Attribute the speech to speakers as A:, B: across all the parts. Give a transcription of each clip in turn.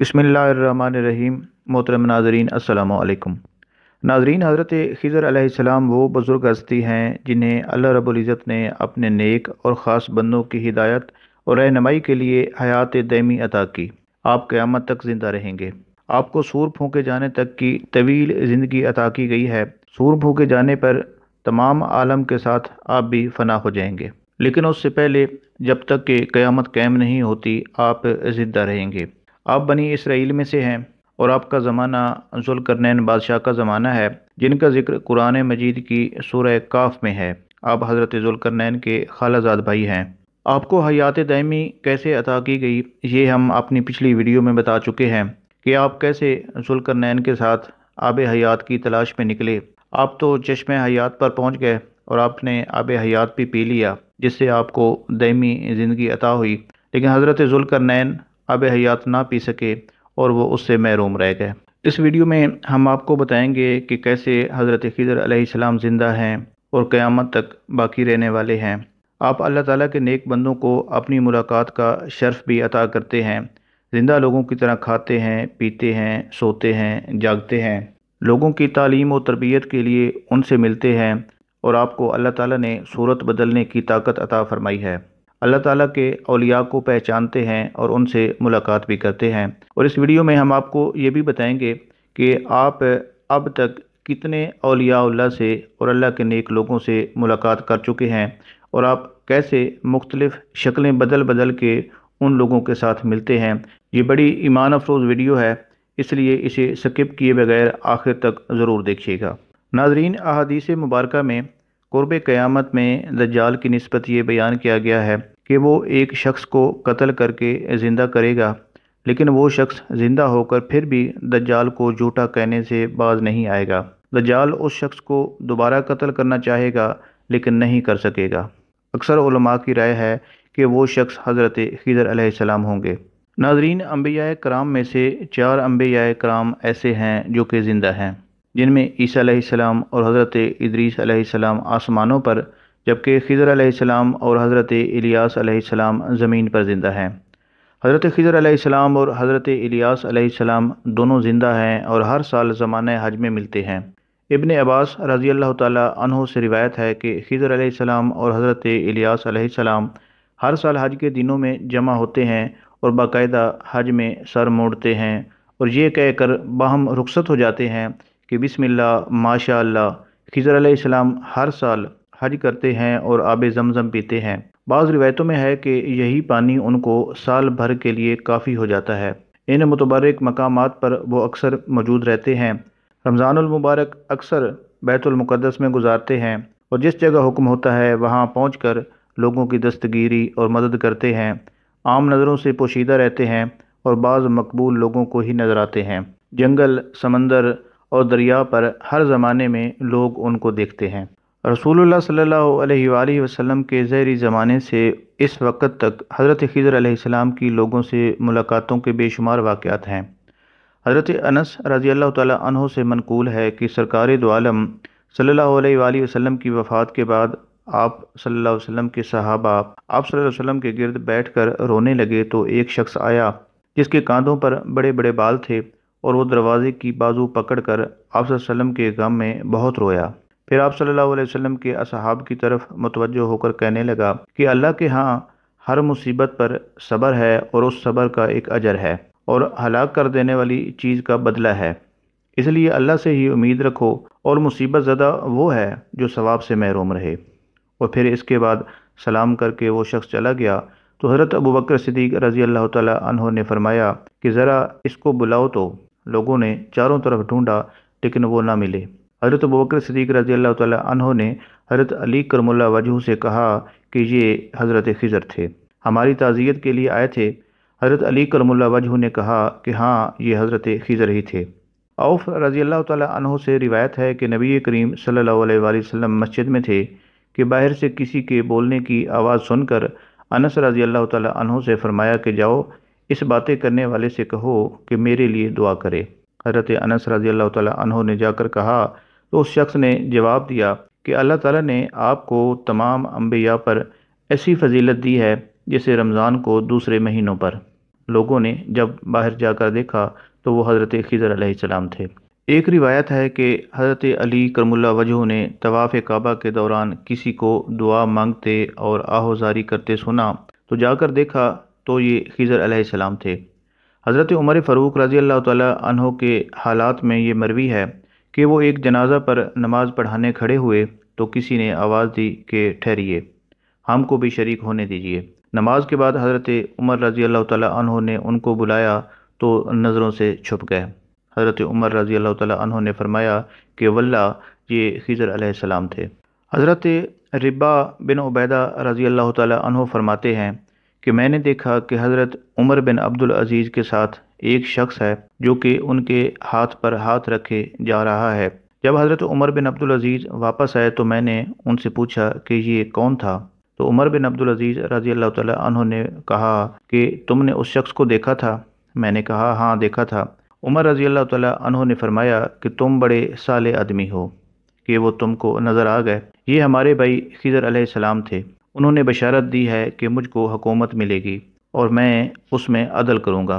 A: बसमीम मोहतरम नाजरीन आलकम नाजरीन हज़रत खज़र सलाम वो बुज़ुर्ग हस्ती हैं जिन्हें अल्लाह रब्ज़त ने अपने नेक और ख़ास बंदों की हिदायत और रहनमाई के लिए हयात दैमी अदा की आप क़्यामत तक ज़िंदा रहेंगे आपको सूर फूके जाने तक की तवील ज़िंदगी अदा की गई है सूर फूके जाने पर तमाम आलम के साथ आप भी फना हो जाएंगे लेकिन उससे पहले जब तक कि क़्यामत कैम नहीं होती आप ज़िंदा रहेंगे आप बनी इसराइल में से हैं और आपका ज़माना जुलकरनैन बादशाह का ज़माना है जिनका जिक्र कुरान मजीद की सूरह काफ में है आप हज़रत जुलकरनैन के खालाजाद भाई हैं आपको हयात दायमी कैसे अता की गई ये हम अपनी पिछली वीडियो में बता चुके हैं कि आप कैसे जुलकरनैन के साथ आब हयात की तलाश में निकले आप तो चश्म हयात पर पहुँच गए और आपने आब हयात भी पी लिया जिससे आपको दैमी ज़िंदगी अता हुई लेकिन हज़रत जुलकरनैन अब हयात ना पी सके और वो उससे महरूम रह गए इस वीडियो में हम आपको बताएंगे कि कैसे हज़रत खिजर सलाम ज़िंदा हैं और क़्यामत तक बाकी रहने वाले हैं आप अल्लाह ताला के नेक बंदों को अपनी मुलाकात का शर्फ भी अता करते हैं ज़िंदा लोगों की तरह खाते हैं पीते हैं सोते हैं जागते हैं लोगों की तालीम और तरबियत के लिए उनसे मिलते हैं और आपको अल्लाह ताला ने सूरत बदलने की ताकत अता फरमाई है अल्लाह ताला के अलिया को पहचानते हैं और उनसे मुलाकात भी करते हैं और इस वीडियो में हम आपको ये भी बताएंगे कि आप अब तक कितने अलियाल्ला से और अल्लाह के नेक लोगों से मुलाकात कर चुके हैं और आप कैसे मुख्तलफ़ शक्लें बदल बदल के उन लोगों के साथ मिलते हैं ये बड़ी ईमान अफरोज़ वीडियो है इसलिए इसे स्किप किए बगैर आखिर तक ज़रूर देखिएगा नाजरीन अहादीस मुबारक में क़ुरब क़्यामत में दज्जाल की नस्बत ये बयान किया गया है कि वो एक शख्स को कत्ल करके ज़िंदा करेगा लेकिन वो शख्स ज़िंदा होकर फिर भी दज्जाल को झूठा कहने से बाज नहीं आएगा दज्जाल उस शख्स को दोबारा कत्ल करना चाहेगा लेकिन नहीं कर सकेगा अक्सर की राय है कि वो शख्स हज़रत खिदर आसमाम होंगे नाजरीन अम्बिया कराम में से चार अम्बिया कराम ऐसे हैं जो कि ज़िंदा हैं जिनमें ईसा और हज़रत इदरीस आसमानों पर जबकि खिज़र अलैहिस्सलाम और हज़रत इलियास ज़मीन पर ज़िंदा हैं हज़रत खिज़र अलैहिस्सलाम और हज़रत इलियास दोनों ज़िंदा हैं और हर साल ज़मान हज में मिलते हैं इबन अब्बास रज़ी अल्लाह तहों से रिवायत है कि खिज़र अलैहिस्सलाम और हज़रत इलियास हर साल हज के दिनों में जमा होते हैं और बाकायदा हज में सर मोड़ते हैं और ये कहकर बाहम रुखसत हो जाते हैं कि बिसमिल्ला माशा खिजर आसमाम हर साल हज करते हैं और आब जमज़म पीते हैं बाज़ रिवायतों में है कि यही पानी उनको साल भर के लिए काफ़ी हो जाता है इन मुतबरक मकाम पर वो अक्सर मौजूद रहते हैं रमज़ानमबारक अक्सर बैतुलमक़दस में गुजारते हैं और जिस जगह हुक्म होता है वहाँ पहुँच कर लोगों की दस्तगीरी और मदद करते हैं आम नज़रों से पोशीदा रहते हैं और बाज़ मकबूल लोगों को ही नज़र आते हैं जंगल समंदर और दरिया पर हर ज़माने में लोग उनको देखते हैं रसूलुल्लाह सल्लल्लाहु वसलम वसल्लम के ज़हरी ज़माने से इस वक्त तक हज़रत खिजर अलैहिस्सलाम की लोगों से मुलाकातों के बेशुमार वाक़ात हैं हज़रत अनस रज़ी अल्लाह तहों से मनकूल है कि सरकार दोआलम सल्ला वसलम की वफ़ात के बाद आप सल्ला वसलम के सहाबा आप वसलम के वसल्लम के गिरद रोने लगे तो एक शख्स आया जिसके कांधों पर बड़े बड़े बाल थे और वो दरवाज़े की बाजू पकड़ कर आप के गम में बहुत रोया फिर आप सल्लल्लाहु अलैहि वसल्लम के असहाब की तरफ मतवजह होकर कहने लगा कि अल्लाह के हाँ हर मुसीबत पर सब्र है और उस सब्र का एक अजर है और हलाक कर देने वाली चीज़ का बदला है इसलिए अल्लाह से ही उम्मीद रखो और मुसीबत ज़्यादा वो है जो सवाब से महरूम रहे और फिर इसके बाद सलाम करके वो शख्स चला गया तो हज़रत अबू बकर सदीक रज़ी अल्लाह तहों ने फरमाया कि ज़रा इसको बुलाओ तो लोगों ने चारों तरफ ढूंढा लेकिन वो ना मिले हज़रत बकर सदीक रजी अल्लाह तहों ने हज़रत अली करमुल्ला वजहू से कहा कि ये हज़रत खिजर थे हमारी ताज़ियत के लिए आए थे हज़रत अली करमुल्ला वजहू ने कहा कि हाँ ये हज़रत खिजर ही थे औफ रजी अल्लाह तहों से रिवायत है कि नबी करीम सल्ला वसम मस्जिद में थे कि बाहर से किसी के बोलने की आवाज़ सुनकर अनस रजी अल्लाह तहों से फ़रमाया कि जाओ इस बातें करने वाले से कहो कि मेरे लिए दुआ करे हज़रत अनस रजी अल्लाह तहों ने जाकर कहा तो उस शख्स ने जवाब दिया कि अल्लाह ताला ने आपको तमाम अम्बिया पर ऐसी फजीलत दी है जैसे रमज़ान को दूसरे महीनों पर लोगों ने जब बाहर जाकर देखा तो वो हज़रत खिजर अलैहिस्सलाम थे एक रिवायत है कि हज़रत अली करमुल्ला वजह ने तवाफ़ काबा के दौरान किसी को दुआ मांगते और आहोजारी करते सुना तो जाकर देखा तो ये खीज़र सलाम थे हज़रत उमर फ़ारूक रज़ी अल्लाह तहों के हालात में ये मरवी है कि वो एक जनाजा पर नमाज़ पढ़ाने खड़े हुए तो किसी ने आवाज़ दी कि ठहरिए हमको भी शरीक होने दीजिए नमाज के बाद हज़रत उमर रज़ी अल्लाह तहों ने उनको बुलाया तो नज़रों से छुप गए हज़रत उमर रज़ी अल्लाह तहों ने फरमाया कि वल्ला ये खज़र सलाम थे हज़रत रिब्बा बिन उबैदा रज़ी अल्लाह तहों फरमाते हैं कि मैंने देखा कि हज़रत उमर बिन अब्दुल अजीज़ के साथ एक शख्स है जो कि उनके हाथ पर हाथ रखे जा रहा है जब हज़रत उमर बिन अब्दुल अजीज़ वापस आए तो मैंने उनसे पूछा कि ये कौन था तो उमर बिन अब्दुल अजीज़ रजी अल्लाह तहों ने कहा कि तुमने उस शख्स को देखा था मैंने कहा हाँ देखा था उमर रजी अल्लाह तह ने फरमाया कि तुम बड़े साले आदमी हो कि वो तुमको नज़र आ गए ये हमारे भाई खिजर सलाम थे उन्होंने बशारत दी है कि मुझको हकूमत मिलेगी और मैं उसमें अदल करूँगा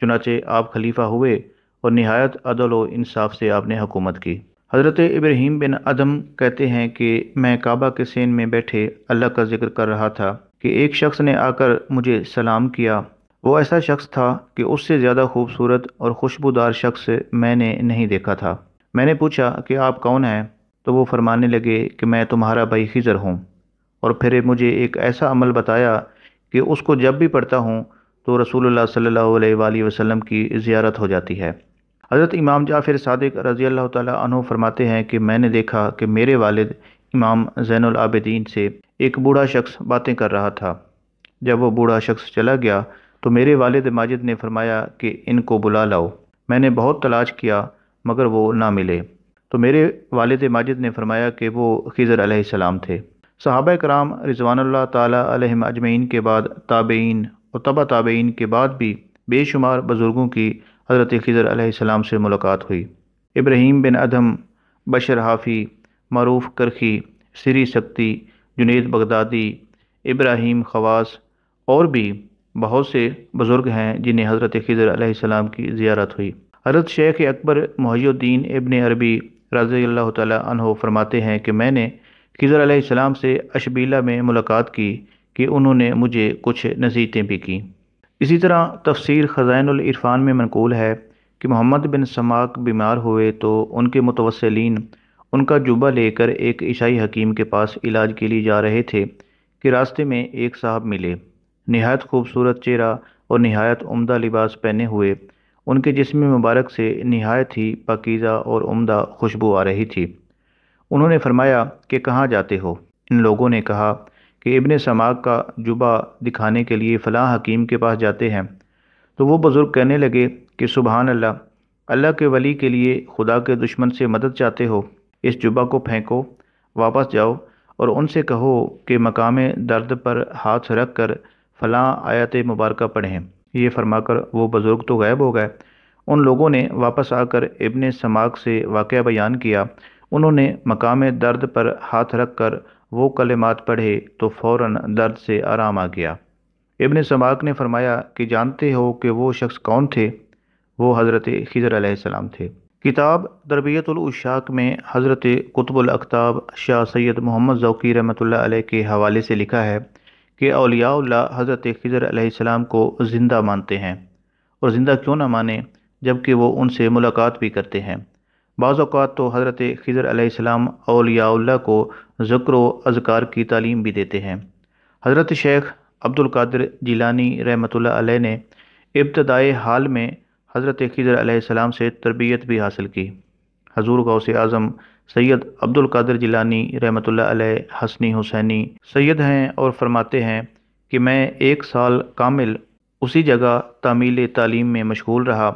A: चुनाचे आप खलीफा हुए और नहायत अदल व इंसाफ से आपने हुकूमत की हज़रत इब्राहिम बिन अदम कहते हैं कि मैं काबा के सेन में बैठे अल्लाह का जिक्र कर रहा था कि एक शख्स ने आकर मुझे सलाम किया वो ऐसा शख्स था कि उससे ज़्यादा खूबसूरत और खुशबूदार शख्स मैंने नहीं देखा था मैंने पूछा कि आप कौन हैं तो वो फरमाने लगे कि मैं तुम्हारा भाई खिजर हूँ और फिर मुझे एक ऐसा अमल बताया कि उसको जब भी पढ़ता हूँ तो रसूलुल्लाह सल्लल्लाहु अलैहि वसल्लम की ज़ियारत हो जाती है हज़रत इमाम जाफिर सदक रज़ी अल्लाह तु फरमाते हैं कि मैंने देखा कि मेरे वालिद इमाम ज़ैनआबदीन से एक बूढ़ा शख्स बातें कर रहा था जब वो बूढ़ा शख्स चला गया तो मेरे वालद माजिद ने फरमाया कि इनको बुला लाओ मैंने बहुत तलाश किया मगर वो ना मिले तो मेरे वालद माजिद ने फरमाया कि वो खिज़र आसमाम थे सहाब कराम रिजवानल्ला तहम अजमैन के बाद ताबेन और तबा ताबेन के बाद भी बेशुमार बुज़ुर्गों की हज़रत खज़र सलाम से मुलाकात हुई Ibrahim bin Adham Bishr Hafi Maruf Karkhi Sirri Saqati Junaid Baghdadi Ibrahim Khawas और भी बहुत से बुज़ुर्ग हैं जिन्हें हज़रत खज़र सलाम की ज़ियारत हुई हज़रत शेख अकबर मुहद्दीन इबन अरबी रज़ी अल्लाह तह फरमाते हैं कि मैंने खिजर आसमाम से अशबीला में मुलाकात की कि उन्होंने मुझे कुछ नसीहतें भी कं इसी तरह तफसीर ख़जानरफ़ान में मनकूल है कि मोहम्मद बिन समाक बीमार हुए तो उनके मुतवसलिन उनका जुबा लेकर एक ईसाई हकीम के पास इलाज के लिए जा रहे थे कि रास्ते में एक साहब मिले नहायत खूबसूरत चेहरा और नहायत उम्दा लिबास पहने हुए उनके जिसम मुबारक से नहायत ही पकीज़ा और उम्दा खुशबू आ रही थी उन्होंने फरमाया कि कहाँ जाते हो इन लोगों ने कहा कि इबन समाग का जुबा दिखाने के लिए फ़लाँ हकीम के पास जाते हैं तो वो बुज़ुर्ग कहने लगे कि सुबहान अल्लाह अल्लाह के वली के लिए खुदा के दुश्मन से मदद चाहते हो इस जुबा को फेंको वापस जाओ और उनसे कहो कि मकाम दर्द पर हाथ रख कर फ़लाँ आयत मुबारक पढ़ें ये फरमाकर वो बुज़ुर्ग तो गायब हो गए उन लोगों ने वापस आकर इबन समाग से वाक़ बयान किया उन्होंने मकाम दर्द पर हाथ रख कर वो कलेमात पढ़े तो फ़ौर दर्द से आराम आ गया इबन समाक ने फरमाया कि जानते हो कि वो शख्स कौन थे वो हज़रत खिजर आसमाम थे किताब तरबियतुलशाक में हज़रत कुतुबलकताब शाह सैद मोहम्मद ज़ौकी रहमत के हवाले से लिखा है कि अलियाल्ला हज़रत खिजर आसमाम को ज़िंदा मानते हैं और ज़िंदा क्यों ना माने जबकि वो उनसे मुलाकात भी करते हैं बाज़ात तो हज़रत खज़र आसमाम अलियाल्ला को ज़क्र अजकार की तालीम भी देते हैं हज़रत शेख अब्दुल्कर जिलानी रहमत ने इब्तदाई हाल में हज़रत खज़र आसमाम से तरबियत भी हासिल की हजूर गौस आज़म सैयद अब्दुल्कर जीलानी जिलानी रहमत हसनी हुसैनी सैयद हैं और फरमाते हैं कि मैं एक साल कामिल उसी जगह तामील तालीम में मशगूल रहा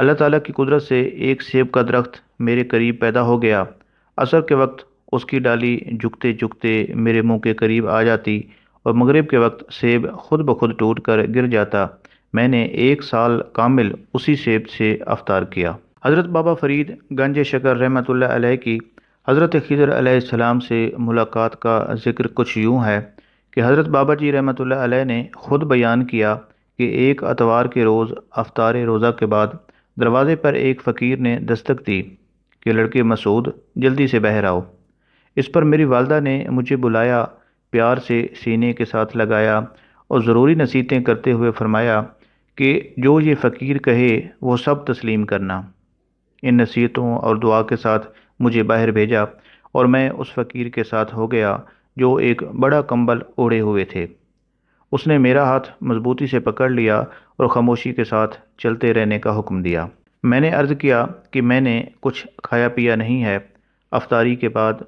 A: अल्लाह ताला की कुदरत से एक सेब का दरख्त मेरे करीब पैदा हो गया असर के वक्त उसकी डाली झुकते झुकते मेरे मुंह के करीब आ जाती और मगरिब के वक्त सेब खुद ब खुद टूट कर गिर जाता मैंने एक साल कामिल उसी सेब से अवतार किया हज़रत बाबा फरीद गंज शकर रहमत की हज़रत खिजर सलाम से मुलाकात का जिक्र कुछ यूँ है कि हज़रत बाबा जी रहमत ने ख़ुद बयान किया कि एक अतवार के रोज़ अवतार रोज़ा के बाद दरवाजे पर एक फ़कीर ने दस्तक दी कि लड़के मसूद जल्दी से बाहर आओ इस पर मेरी वालदा ने मुझे बुलाया प्यार से सीने के साथ लगाया और ज़रूरी नसीहतें करते हुए फरमाया कि जो ये फ़कीर कहे वो सब तस्लीम करना इन नसीहतों और दुआ के साथ मुझे बाहर भेजा और मैं उस फ़कीर के साथ हो गया जो एक बड़ा कंबल ओढ़े हुए थे उसने मेरा हाथ मजबूती से पकड़ लिया और ख़ामोशी के साथ चलते रहने का हुक्म दिया मैंने अर्ज़ किया कि मैंने कुछ खाया पिया नहीं है अफ्तारी के बाद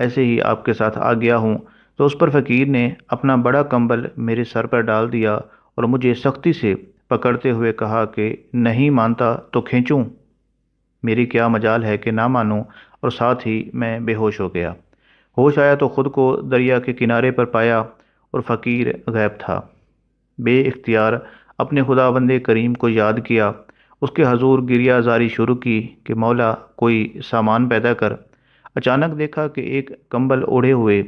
A: ऐसे ही आपके साथ आ गया हूँ तो उस पर फ़कीर ने अपना बड़ा कंबल मेरे सर पर डाल दिया और मुझे सख्ती से पकड़ते हुए कहा कि नहीं मानता तो खींचूँ मेरी क्या मजाल है कि ना मानूँ और साथ ही मैं बेहोश हो गया होश आया तो ख़ुद को दरिया के किनारे पर पाया और फ़कीर गायब था बे इख्तियार अपने खुदा बंद करीम को याद किया उसके हजूर गिरिया जारी शुरू की कि मौला कोई सामान पैदा कर अचानक देखा कि एक कंबल ओढ़े हुए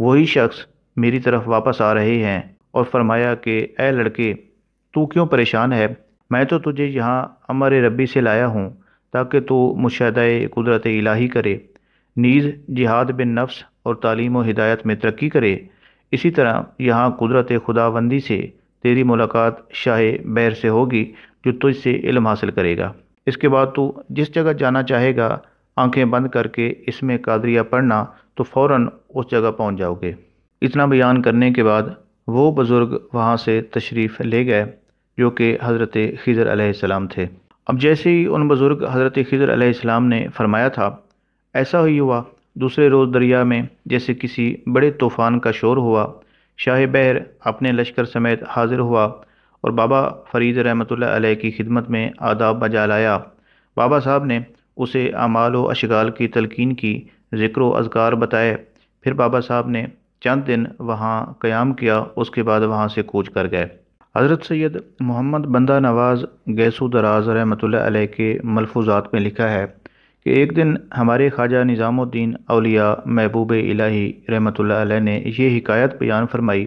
A: वही शख्स मेरी तरफ वापस आ रहे हैं और फरमाया कि ए लड़के तू क्यों परेशान है मैं तो तुझे यहाँ अमर रबी से लाया हूँ ताकि तू मुशाह कुदरत इलाही करे नीज़ जिहाद बिन नफ्स और तालीम व हिदायत में तरक्की करे इसी तरह यहाँ कुदरत खुदाबंदी से तेरी मुलाकात शाह बैर से होगी जो तुझसे इल्म हासिल करेगा इसके बाद तू जिस जगह जाना चाहेगा आंखें बंद करके इसमें कादरिया पढ़ना तो फ़ौर उस जगह पहुंच जाओगे इतना बयान करने के बाद वो बुज़ुर्ग वहाँ से तशरीफ़ ले गए जो कि हज़रत खिजर आसमाम थे अब जैसे ही उन बुज़ुर्ग हज़रत खिजर आसमाम ने फरमाया था ऐसा ही हुआ दूसरे रोज़ दरिया में जैसे किसी बड़े तूफ़ान का शोर हुआ शाह बहर अपने लश्कर समेत हाजिर हुआ और बाबा फरीद रहमत की खिदमत में आदाब बजा लाया बाबा साहब ने उसे अमाल व अशगाल की तलकिन की ज़िक्र अजगार बताए फिर बाबा साहब ने चंद दिन वहाँ क़याम किया उसके बाद वहाँ से कूच कर गए हज़रत सैद मोहम्मद बंदा नवाज़ गैसू दराज रहमत के मलफूजात में लिखा है कि एक दिन हमारे ख्वाजा निज़ामुद्दीन अलिया महबूब इलाही रहमत ने यह हिकायत बयान फरमाई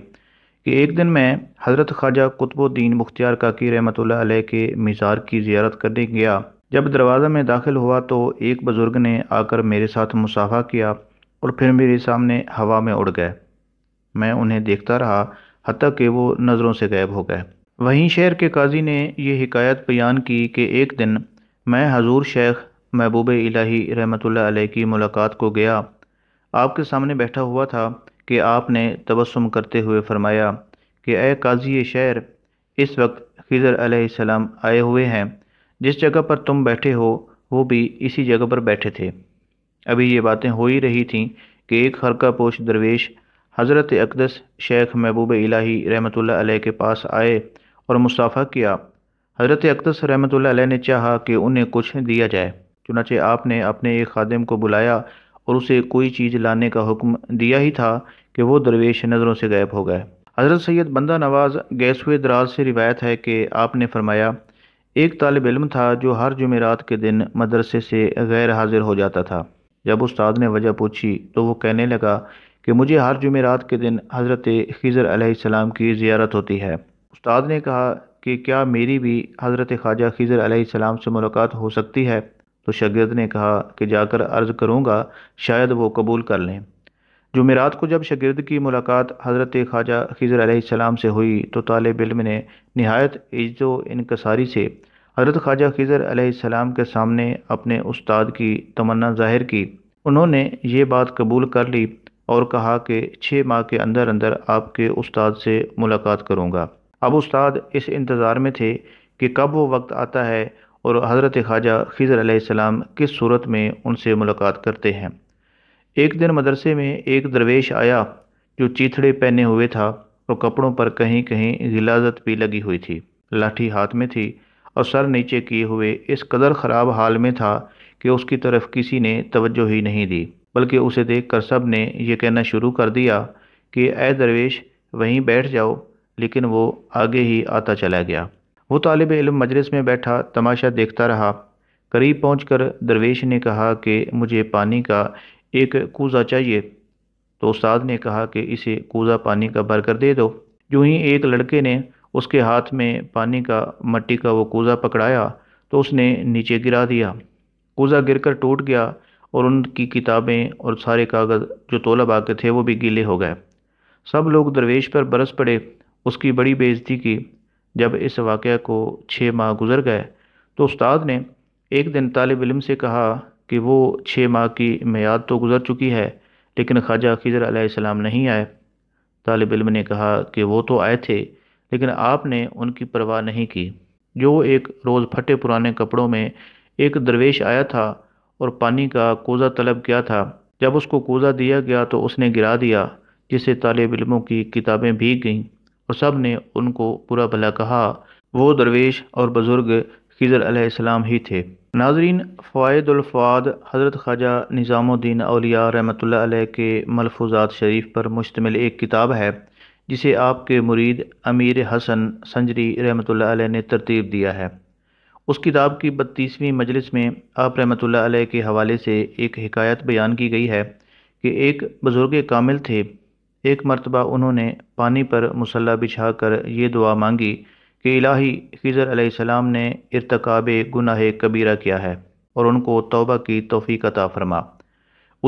A: कि एक दिन मैं हज़रत ख्वाजा कुतुबुद्दीन मुख्तियार काकी रहमत के मज़ार की जियारत करने गया जब दरवाज़ा में दाखिल हुआ तो एक बुज़ुर्ग ने आकर मेरे साथ मुसाफा किया और फिर मेरे सामने हवा में उड़ गए मैं उन्हें देखता रहा हती कि वो नज़रों से गायब हो गए वहीं शहर के काजी ने यह हिकायत बयान की कि एक दिन मैं हजूर शेख महबूब इलाही रहमत की मुलाकात को गया आपके सामने बैठा हुआ था कि आपने तबसम करते हुए फरमाया कि अ काजी शहर इस वक्त खिजर सलाम आए हुए हैं जिस जगह पर तुम बैठे हो वो भी इसी जगह पर बैठे थे अभी ये बातें हो ही रही थीं कि एक हरका पोश दरवेश हज़रत अकदस शेख महबूब इलाही रहमत के पास आए और मुसाफ़ा किया हज़रत अकदस रहमत अलैह ने चाहा कि उन्हें कुछ दिया जाए चुनाचे आपने अपने एक खादिम को बुलाया और उसे कोई चीज़ लाने का हुक्म दिया ही था कि वो दरवेश नज़रों से गायब हो गए हज़रत सैयद बंदा नवाज़ हुए दराज से रिवायत है कि आपने फरमाया एक तालब इलम था जो हर जुमेरात के दिन मदरसे से गैर हाजिर हो जाता था जब उस्ताद ने वजह पूछी तो वो कहने लगा कि मुझे हर जुमेरात के दिन हज़रत ख़जर आलाम की जीारत होती है उस्ताद ने कहा कि क्या मेरी भी हज़रत ख्वाजा ख़जर आलाम से मुलाकात हो सकती है तो शागिर्द ने कहा कि जाकर अर्ज़ करूँगा शायद वो कबूल कर लें जुमेरात को जब शागिर्द की मुलाकात हज़रत ख्वाजा खिजर सलाम से हुई तो तालब इल्म ने नहायत इज्जो इनकसारी से हज़रत ख्वाजा खिजर आलाम के सामने अपने उस्ताद की तमन्ना जाहिर की उन्होंने ये बात कबूल कर ली और कहा कि छः माह के अंदर अंदर आपके उस्ताद से मुलाकात करूँगा अब उस्ताद इस इंतज़ार में थे कि कब वो वक्त आता है और हज़रत ख्वाजा खिजर आसमाम किस सूरत में उनसे मुलाकात करते हैं एक दिन मदरसे में एक दरवेश आया जो चीथड़े पहने हुए था और कपड़ों पर कहीं कहीं गिलाजत भी लगी हुई थी लाठी हाथ में थी और सर नीचे किए हुए इस कदर ख़राब हाल में था कि उसकी तरफ किसी ने तवज्जो ही नहीं दी बल्कि उसे देख कर सब ने यह कहना शुरू कर दिया कि ए दरवेश वहीं बैठ जाओ लेकिन वो आगे ही आता चला गया वो तालब इलम मजलिस में बैठा तमाशा देखता रहा करीब पहुँच कर दरवेश ने कहा कि मुझे पानी का एक कूज़ा चाहिए तो उस्ताद ने कहा कि इसे कूज़ा पानी का भर कर दे दो जो ही एक लड़के ने उसके हाथ में पानी का मट्टी का वो कूज़ा पकड़ाया तो उसने नीचे गिरा दिया कूज़ा गिर कर टूट गया और उनकी किताबें और सारे कागज़ जो तोलब के थे वो भी गीले हो गए सब लोग दरवेश पर बरस पड़े उसकी बड़ी बेइज्जती की जब इस वाक़ को छः माह गुजर गए तो उस्ताद ने एक दिन तालब इलम से कहा कि वो छः माह की मैयाद तो गुज़र चुकी है लेकिन ख्वाजा खीजर आलाम नहीं आए तालब इलम ने कहा कि वो तो आए थे लेकिन आपने उनकी परवाह नहीं की जो एक रोज़ फटे पुराने कपड़ों में एक दरवेश आया था और पानी का कोज़ा तलब किया था जब उसको कोज़ा दिया गया तो उसने गिरा दिया जिससे तालब इलमों की किताबें भीग गईं और सब ने उनको पूरा भला कहा वो दरवेश और बुज़ुर्ग खिजर अलैहिस्सलाम ही थे नाजरीन फ़ायदुल्फ़ाद हज़रत ख्वाजा निज़ामुद्दीन अलिया रहमत के मलफूजात शरीफ पर मुश्तमिल एक किताब है जिसे आपके मुरीद अमीर हसन संजरी रहमत ने तरतीब दिया है उस किताब की बत्तीसवीं मजलिस में आप रहमत के हवाले से एक हकायत बयान की गई है कि एक बुज़ुर्ग कामिल थे एक मरतबा उन्होंने पानी पर मुसल्ला बिछा कर ये दुआ मांगी कि इलाही खिजर सलाम ने इरतकाब गुनाह कबीरा किया है और उनको तौबा की तोफ़ी अता फरमा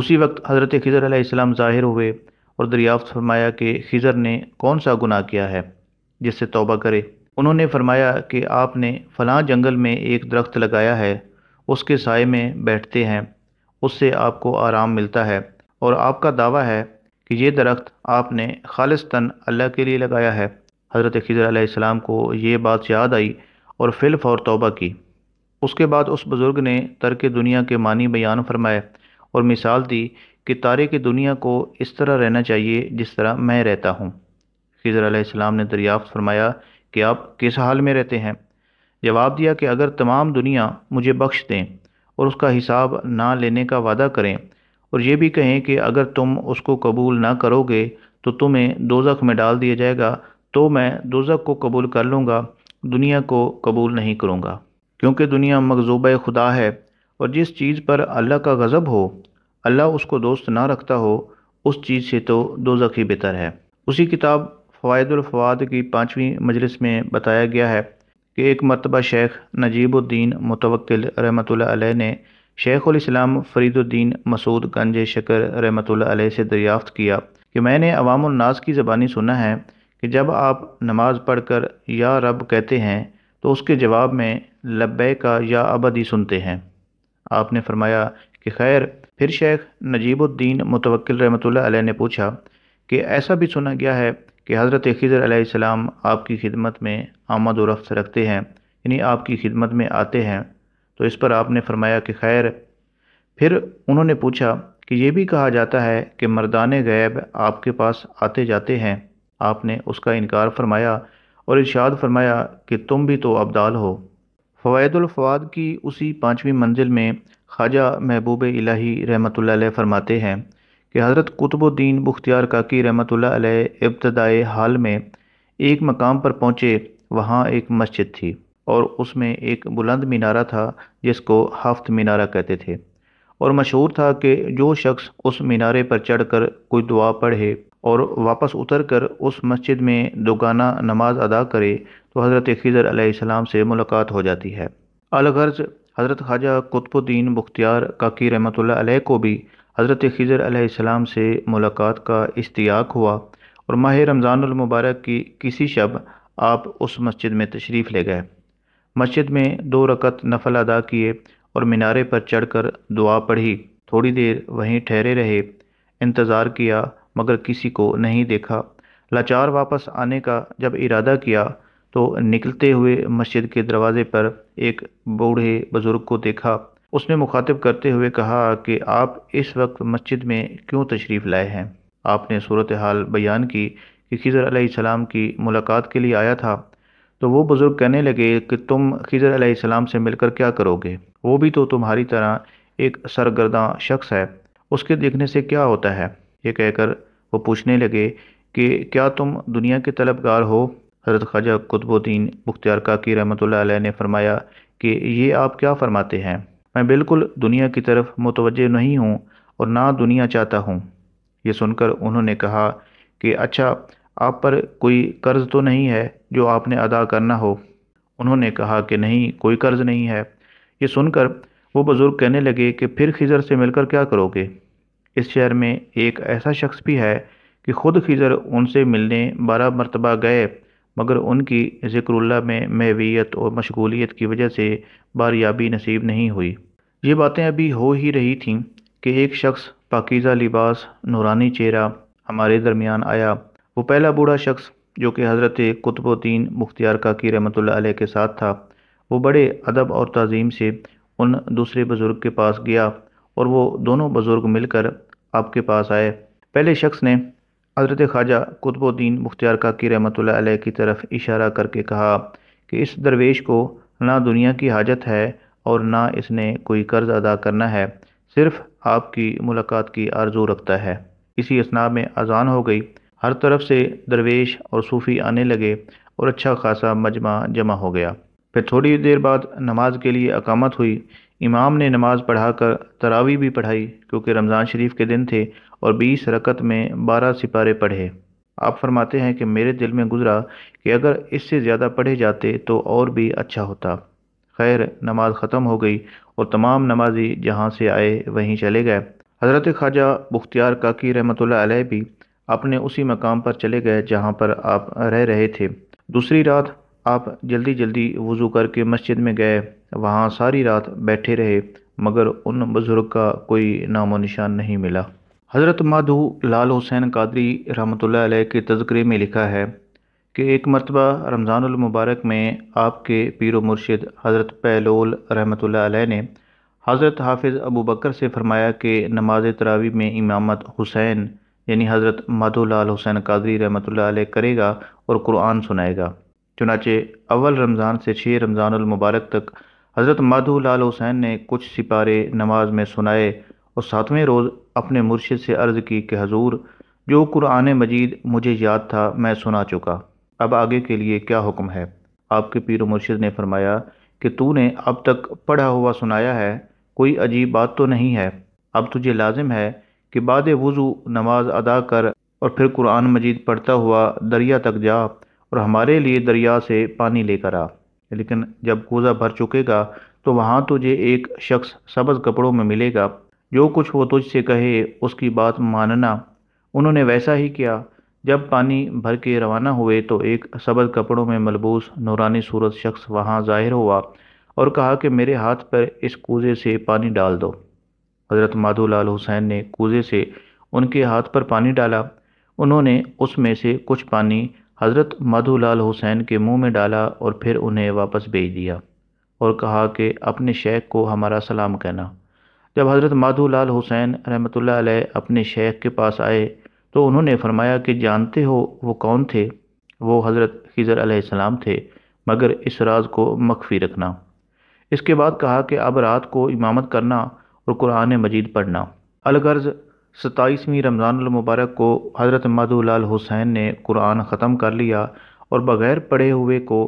A: उसी वक्त हज़रत खिजर सलाम ज़ाहिर हुए और दरियाफ्त फरमाया कि खिजर ने कौन सा गुनाह किया है जिससे तौबा करे उन्होंने फरमाया कि आपने फ़लाँ जंगल में एक दरख्त लगाया है उसके साय में बैठते हैं उससे आपको आराम मिलता है और आपका दावा है कि ये दरख्त आपने खालिस्तन अल्लाह के लिए लगाया है हज़रत खजर आसमाम को ये बात याद आई और फ़िल्फ़ और तोबा की उसके बाद उस बुज़ुर्ग ने तर्क दुनिया के मानी बयान फरमाए और मिसाल दी कि तारे की दुनिया को इस तरह रहना चाहिए जिस तरह मैं रहता हूँ खजर आसमाम ने दरियाफ़त फरमाया कि आप किस हाल में रहते हैं जवाब दिया कि अगर तमाम दुनिया मुझे बख्श दें और उसका हिसाब ना लेने का वादा करें और ये भी कहें कि अगर तुम उसको कबूल ना करोगे तो तुम्हें दोजख में डाल दिया जाएगा तो मैं दोजख को कबूल कर लूँगा दुनिया को कबूल नहीं करूँगा क्योंकि दुनिया मकजूब खुदा है और जिस चीज़ पर अल्लाह का गज़ब हो अल्लाह उसको दोस्त ना रखता हो उस चीज़ से तो दोजख ही बेहतर है उसी किताब फ़वादुलफवाद की पाँचवीं मजलिस में बताया गया है कि एक मरतबा शेख नजीबुद्दीन मुतवक्ल रहमत ने उम फ़रीदुद्दीन मसूद गंज शकर रहमत से दरियाफ़त किया कि मैंने अवामनास की ज़बानी सुना है कि जब आप नमाज पढ़ कर या रब कहते हैं तो उसके जवाब में लब्बे का या अबदी सुनते हैं आपने फरमाया कि खैर फिर शेख नजीबुद्दीन मुतवक्ल रहमत ने पूछा कि ऐसा भी सुना गया है कि हज़रत खज़र आसमाम आपकी खिदमत में आमद रफ्त रखते हैं यानी आपकी खिदमत में आते हैं तो इस पर आपने फरमाया कि खैर फिर उन्होंने पूछा कि यह भी कहा जाता है कि मर्दान गैब आपके पास आते जाते हैं आपने उसका इनकार फरमाया और इर्शाद फरमाया कि तुम भी तो अब्दाल हो फ़वादुलफ़वाद की उसी पाँचवीं मंजिल में ख्वाजा महबूब इलाही रहमतुल्लाह फरमाते हैं कि हज़रत कुतुबुद्दीन बुख्तियार काकी रहमतुल्लाह इब्तदाई हाल में एक मकाम पर पहुँचे वहाँ एक मस्जिद थी और उसमें एक बुलंद मीनारा था जिसको हफ्त मीनारा कहते थे और मशहूर था कि जो शख्स उस मीनारे पर चढ़कर कोई दुआ पढ़े और वापस उतर कर उस मस्जिद में दोगाना नमाज अदा करे तो हज़रत खज़र अलैहिस्सलाम से मुलाकात हो जाती है अलगर्ज हज़रत ख्वाजा कुतुबुद्दीन बख्तियार काकी रहमत को भी हज़रत खज़र अलैहिस्सलाम से मुलाकात का इश्तियाक हुआ और माह रमज़ानमबारक की किसी शब आप उस मस्जिद में तशरीफ़ ले गए मस्जिद में दो रकत नफल अदा किए और मीनारे पर चढ़कर दुआ पढ़ी थोड़ी देर वहीं ठहरे रहे इंतज़ार किया मगर किसी को नहीं देखा लाचार वापस आने का जब इरादा किया तो निकलते हुए मस्जिद के दरवाज़े पर एक बूढ़े बुज़ुर्ग को देखा उसने मुखातिब करते हुए कहा कि आप इस वक्त मस्जिद में क्यों तशरीफ़ लाए हैं आपने सूरत हाल बयान की कि खिजर सलाम की मुलाकात के लिए आया था तो वो बुज़ुर्ग कहने लगे कि तुम खिजर आलाम से मिलकर क्या करोगे वो भी तो तुम्हारी तरह एक सरगर्दा शख्स है उसके देखने से क्या होता है ये कहकर वो पूछने लगे कि क्या तुम दुनिया के तलबगार हो हजरत ख्वाजा कुतबुद्दीन मुख्तियार काकी रहमत ने फरमाया कि ये आप क्या फ़रमाते हैं मैं बिल्कुल दुनिया की तरफ मुतवजह नहीं हूँ और ना दुनिया चाहता हूँ ये सुनकर उन्होंने कहा कि अच्छा आप पर कोई कर्ज तो नहीं है जो आपने अदा करना हो उन्होंने कहा कि नहीं कोई कर्ज नहीं है ये सुनकर वो बुज़ुर्ग कहने लगे कि फिर खिजर से मिलकर क्या करोगे इस शहर में एक ऐसा शख्स भी है कि ख़ुद खिजर उनसे मिलने बारह मरतबा गए मगर उनकी ज़िक्रुल्ला में महवियत और मशगूलियत की वजह से बारियाबी नसीब नहीं हुई ये बातें अभी हो ही रही थीं कि एक शख्स पाकिज़ा लिबास नूरानी चेहरा हमारे दरमियान आया वो पहला बूढ़ा शख्स जो कि हज़रत कुतुबुद्दीन मुख्तियार काकी रहमत आल के साथ था वो बड़े अदब और तज़ीम से उन दूसरे बुज़ुर्ग के पास गया और वो दोनों बुज़ुर्ग मिलकर आपके पास आए पहले शख्स ने हज़रत ख्वाजा कुतुबुद्दीन मुख्तियार काकी रहमत आल की तरफ इशारा करके कहा कि इस दरवेश को ना दुनिया की हाजत है और ना इसने कोई कर्ज अदा करना है सिर्फ़ आपकी मुलाकात की आरजू रखता है इसी इसना में अजान हो गई हर तरफ से दरवेश और सूफ़ी आने लगे और अच्छा खासा मजमा जमा हो गया फिर थोड़ी देर बाद नमाज के लिए अकामत हुई इमाम ने नमाज पढ़ाकर तरावी भी पढ़ाई क्योंकि रमज़ान शरीफ के दिन थे और बीस रकत में बारह सिपारे पढ़े आप फरमाते हैं कि मेरे दिल में गुजरा कि अगर इससे ज़्यादा पढ़े जाते तो और भी अच्छा होता खैर नमाज ख़त्म हो गई और तमाम नमाजी जहाँ से आए वहीं चले गए हज़रत ख्वाजा बुख्तियार काकी रहमत भी अपने उसी मकाम पर चले गए जहाँ पर आप रह रहे थे दूसरी रात आप जल्दी जल्दी वज़ू करके मस्जिद में गए वहाँ सारी रात बैठे रहे मगर उन बुज़ुर्ग का कोई नामो निशान नहीं मिला हज़रत माधु लाल हुसैन कादरी रहमत के तस्करे में लिखा है कि एक मरतबा रमज़ानमबारक में आपके पीर मुर्शिद हज़रत पहलोल रहमत ने हज़रत हाफिज़ अबू बकर से फ़रमाया कि नमाज तरावी में इमामत हुसैन यानी हज़रत मधुलाल हुसैन कादरी रहमत करेगा और कुरान सुनाएगा चुनाचे अव्वल रमज़ान से छः रमज़ानमबारक तक हज़रत मधु लाल हुसैन ने कुछ सिपारे नमाज में सुनाए और सातवें रोज़ अपने मुर्शद से अर्ज़ की कि हजूर जो कुरान मजीद मुझे याद था मैं सुना चुका अब आगे के लिए क्या हुक्म है आपके पीर मुर्शद ने फरमाया कि तूने अब तक पढ़ा हुआ सुनाया है कोई अजीब बात तो नहीं है अब तुझे लाजिम है कि बाद वज़ू नमाज अदा कर और फिर कुरान मजीद पढ़ता हुआ दरिया तक जा और हमारे लिए दरिया से पानी लेकर आ लेकिन जब कोज़ा भर चुकेगा तो वहाँ तुझे एक शख्स सब्ज़ कपड़ों में मिलेगा जो कुछ वो तुझसे कहे उसकी बात मानना उन्होंने वैसा ही किया जब पानी भर के रवाना हुए तो एक सब्ज़ कपड़ों में मलबूस नूरानी सूरत शख्स वहाँ ज़ाहिर हुआ और कहा कि मेरे हाथ पर इस कूज़े से पानी डाल दो हज़रत माधोलाल हुसैन ने कूजे से उनके हाथ पर पानी डाला उन्होंने उसमें से कुछ पानी हज़रत माधोलाल हुसैन के मुंह में डाला और फिर उन्हें वापस भेज दिया और कहा कि अपने शेख को हमारा सलाम कहना जब हज़रत माधोलाल हुसैन रहमत ला अपने शेख के पास आए तो उन्होंने फरमाया कि जानते हो वो कौन थे वो हज़रत खिजर अलैहिस्सलाम थे मगर इस राज को मख्फी रखना इसके बाद कहा कि अब रात को इमामत करना और कुरान मजीद पढ़ना अलगर्ज सताईसवीं रमज़ान को हज़रत मदूलाल हुसैन ने कुरान ख़त्म कर लिया और बग़ैर पढ़े हुए को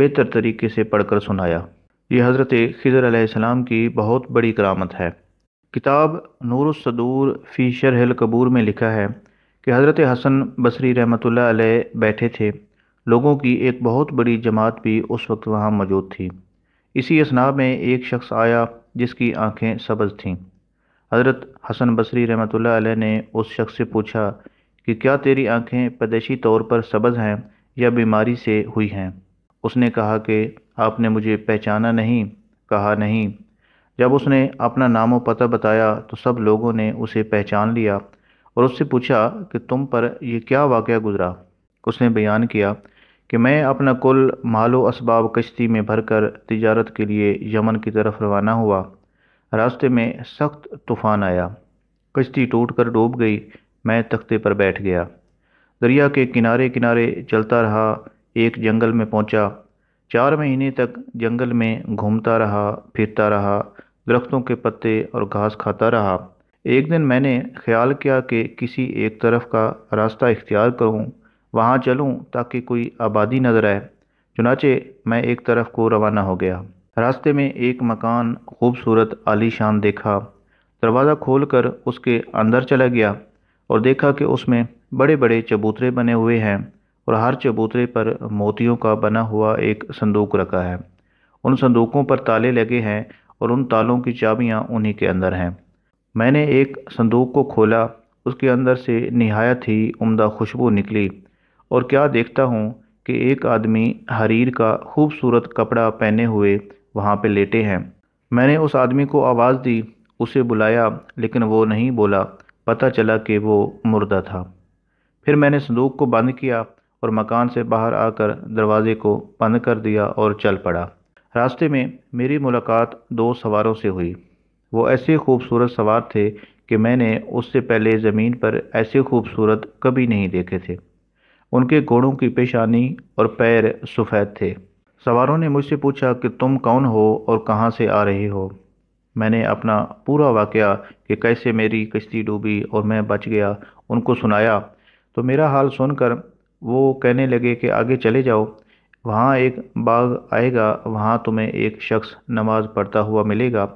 A: बेहतर तरीके से पढ़कर सुनाया ये हज़रत खिजर आसमाम की बहुत बड़ी करामत है किताब नूरसदूर फ़ी शरहल कबूर में लिखा है कि हज़रत हसन बसरी रहमत बैठे थे लोगों की एक बहुत बड़ी जमात भी उस वक्त वहाँ मौजूद थी इसी असनाब में एक शख्स आया जिसकी आंखें सब्ज़ थीं हज़रत हसन बसरी रहमत ने उस शख्स से पूछा कि क्या तेरी आंखें पैदेशी तौर पर सब्ज़ हैं या बीमारी से हुई हैं उसने कहा कि आपने मुझे पहचाना नहीं कहा नहीं जब उसने अपना नामो पता बताया तो सब लोगों ने उसे पहचान लिया और उससे पूछा कि तुम पर यह क्या वाक़ गुज़रा उसने बयान किया कि मैं अपना कुल मालो इसबाब कश्ती में भरकर तिजारत के लिए यमन की तरफ रवाना हुआ रास्ते में सख्त तूफ़ान आया कश्ती टूट कर डूब गई मैं तख्ते पर बैठ गया दरिया के किनारे किनारे चलता रहा एक जंगल में पहुंचा चार महीने तक जंगल में घूमता रहा फिरता रहा दरख्तों के पत्ते और घास खाता रहा एक दिन मैंने ख्याल किया कि किसी एक तरफ का रास्ता इख्तियार करूँ वहाँ चलूँ ताकि कोई आबादी नज़र आए चुनाचे मैं एक तरफ को रवाना हो गया रास्ते में एक मकान खूबसूरत आलीशान देखा दरवाज़ा खोलकर उसके अंदर चला गया और देखा कि उसमें बड़े बड़े चबूतरे बने हुए हैं और हर चबूतरे पर मोतियों का बना हुआ एक संदूक रखा है उन संदूकों पर ताले लगे हैं और उन तालों की चाबियाँ उन्हीं के अंदर हैं मैंने एक संदूक को खोला उसके अंदर से नहायत ही उमदा खुशबू निकली और क्या देखता हूँ कि एक आदमी हरीर का खूबसूरत कपड़ा पहने हुए वहाँ पे लेटे हैं मैंने उस आदमी को आवाज़ दी उसे बुलाया लेकिन वो नहीं बोला पता चला कि वो मुर्दा था फिर मैंने संदूक को बंद किया और मकान से बाहर आकर दरवाजे को बंद कर दिया और चल पड़ा रास्ते में मेरी मुलाकात दो सवारों से हुई वो ऐसे खूबसूरत सवार थे कि मैंने उससे पहले ज़मीन पर ऐसे खूबसूरत कभी नहीं देखे थे उनके घोड़ों की पेशानी और पैर सफ़ेद थे सवारों ने मुझसे पूछा कि तुम कौन हो और कहाँ से आ रहे हो मैंने अपना पूरा वाक़ कि कैसे मेरी कश्ती डूबी और मैं बच गया उनको सुनाया तो मेरा हाल सुनकर वो कहने लगे कि आगे चले जाओ वहाँ एक बाग आएगा वहाँ तुम्हें एक शख्स नमाज़ पढ़ता हुआ मिलेगा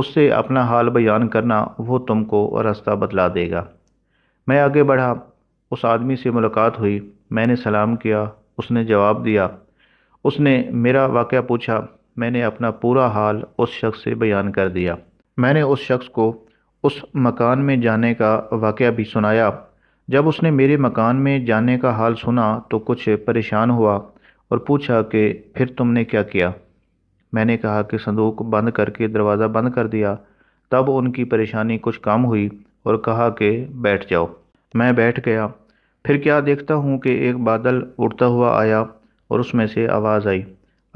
A: उससे अपना हाल बयान करना वो तुमको रास्ता बदला देगा मैं आगे बढ़ा उस आदमी से मुलाकात हुई मैंने सलाम किया उसने जवाब दिया उसने मेरा वाक़ पूछा मैंने अपना पूरा हाल उस शख्स से बयान कर दिया मैंने उस शख्स को उस मकान में जाने का वाक़ भी सुनाया जब उसने मेरे मकान में जाने का हाल सुना तो कुछ परेशान हुआ और पूछा कि फिर तुमने क्या किया मैंने कहा कि संदूक बंद करके दरवाज़ा बंद कर दिया तब उनकी परेशानी कुछ कम हुई और कहा कि बैठ जाओ मैं बैठ गया फिर क्या देखता हूँ कि एक बादल उड़ता हुआ आया और उसमें से आवाज़ आई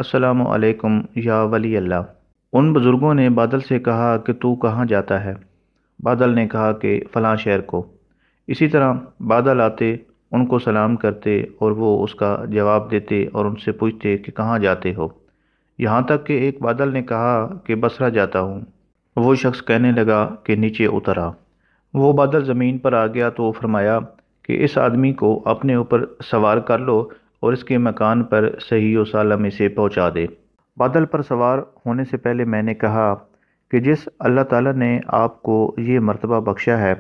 A: असलकम या वली अल्लाह उन बुज़ुर्गों ने बादल से कहा कि तू कहाँ जाता है बादल ने कहा कि फ़लाँ शहर को इसी तरह बादल आते उनको सलाम करते और वो उसका जवाब देते और उनसे पूछते कि कहाँ जाते हो यहाँ तक कि एक बादल ने कहा कि बसरा जाता हूँ वो शख्स कहने लगा कि नीचे उतरा वो बादल ज़मीन पर आ गया तो फरमाया कि इस आदमी को अपने ऊपर सवार कर लो और इसके मकान पर सही वसालम इसे पहुँचा दे बादल पर सवार होने से पहले मैंने कहा कि जिस अल्लाह ताला ने आपको ये मर्तबा बख्शा है